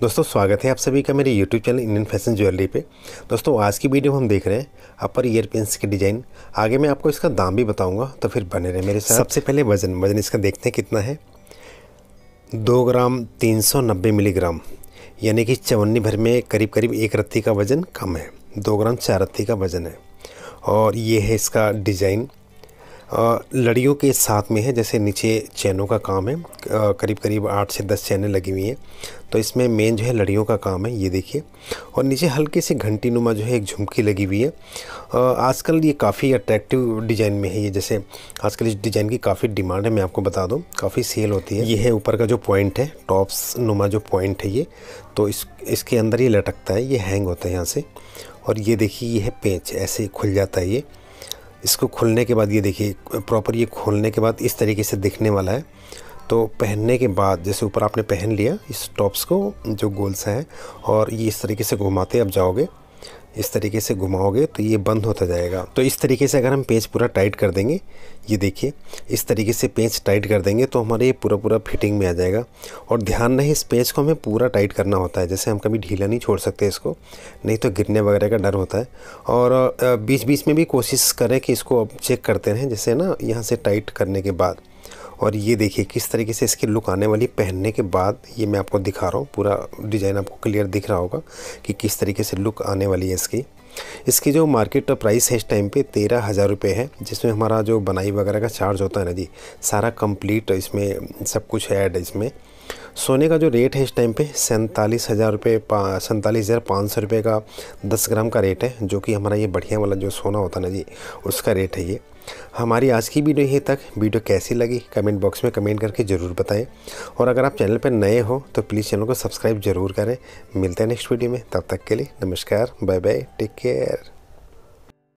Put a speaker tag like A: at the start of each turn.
A: दोस्तों स्वागत है आप सभी का मेरे YouTube channel Indian fashion jewellery पे दोस्तों आज की वीडियो में हम देख रहे हैं अपर ईयर पिंस के डिज़ाइन आगे मैं आपको इसका दाम भी बताऊंगा तो फिर बने रहे मेरे साथ सबसे पहले वजन वजन इसका देखते हैं कितना है दो ग्राम तीन सौ नब्बे मिलीग्राम यानी कि चवन्नी भर में करीब करीब एक रत्ती का वज़न कम है दो ग्राम चार रत्ती का वज़न है और ये है इसका डिज़ाइन लड़ियों के साथ में है जैसे नीचे चैनों का काम है करीब करीब आठ से दस चैनें लगी हुई हैं तो इसमें मेन जो है लड़ियों का काम है ये देखिए और नीचे हल्के से घंटी नुमा जो है एक झुमकी लगी हुई है आजकल ये काफ़ी अट्रैक्टिव डिज़ाइन में है ये जैसे आजकल इस डिज़ाइन की काफ़ी डिमांड है मैं आपको बता दूँ काफ़ी सेल होती है ये है ऊपर का जो पॉइंट है टॉप्स नुमा जो पॉइंट है ये तो इस इसके अंदर ये लटकता है ये हैंग होता है यहाँ से और ये देखिए ये है पेंच ऐसे खुल जाता है ये इसको खुलने के बाद ये देखिए प्रॉपर ये खोलने के बाद इस तरीके से दिखने वाला है तो पहनने के बाद जैसे ऊपर आपने पहन लिया इस टॉप्स को जो गोल्स हैं है और ये इस तरीके से घुमाते अब जाओगे इस तरीके से घुमाओगे तो ये बंद होता जाएगा तो इस तरीके से अगर हम पेज पूरा टाइट कर देंगे ये देखिए इस तरीके से पेज टाइट कर देंगे तो हमारे ये पूरा पूरा फिटिंग में आ जाएगा और ध्यान नहीं इस पेज को हमें पूरा टाइट करना होता है जैसे हम कभी ढीला नहीं छोड़ सकते इसको नहीं तो गिरने वगैरह का डर होता है और बीच बीच में भी कोशिश करें कि इसको चेक करते रहें जैसे ना यहाँ से टाइट करने के बाद और ये देखिए किस तरीके से इसकी लुक आने वाली पहनने के बाद ये मैं आपको दिखा रहा हूँ पूरा डिज़ाइन आपको क्लियर दिख रहा होगा कि किस तरीके से लुक आने वाली है इसकी इसकी जो मार्केट प्राइस है इस टाइम पे तेरह हज़ार रुपये है जिसमें हमारा जो बनाई वगैरह का चार्ज होता है ना जी सारा कंप्लीट इसमें सब कुछ ऐड है इसमें सोने का जो रेट है इस टाइम पे सैंतालीस हज़ार रुपये सैंतालीस हज़ार पाँच सौ रुपये का दस ग्राम का रेट है जो कि हमारा ये बढ़िया वाला जो सोना होता है ना जी उसका रेट है ये हमारी आज की वीडियो यहीं तक वीडियो कैसी लगी कमेंट बॉक्स में कमेंट करके ज़रूर बताएं और अगर आप चैनल पर नए हो तो प्लीज़ चैनल को सब्सक्राइब ज़रूर करें मिलते हैं नेक्स्ट वीडियो में तब तक के लिए नमस्कार बाय बाय टेक केयर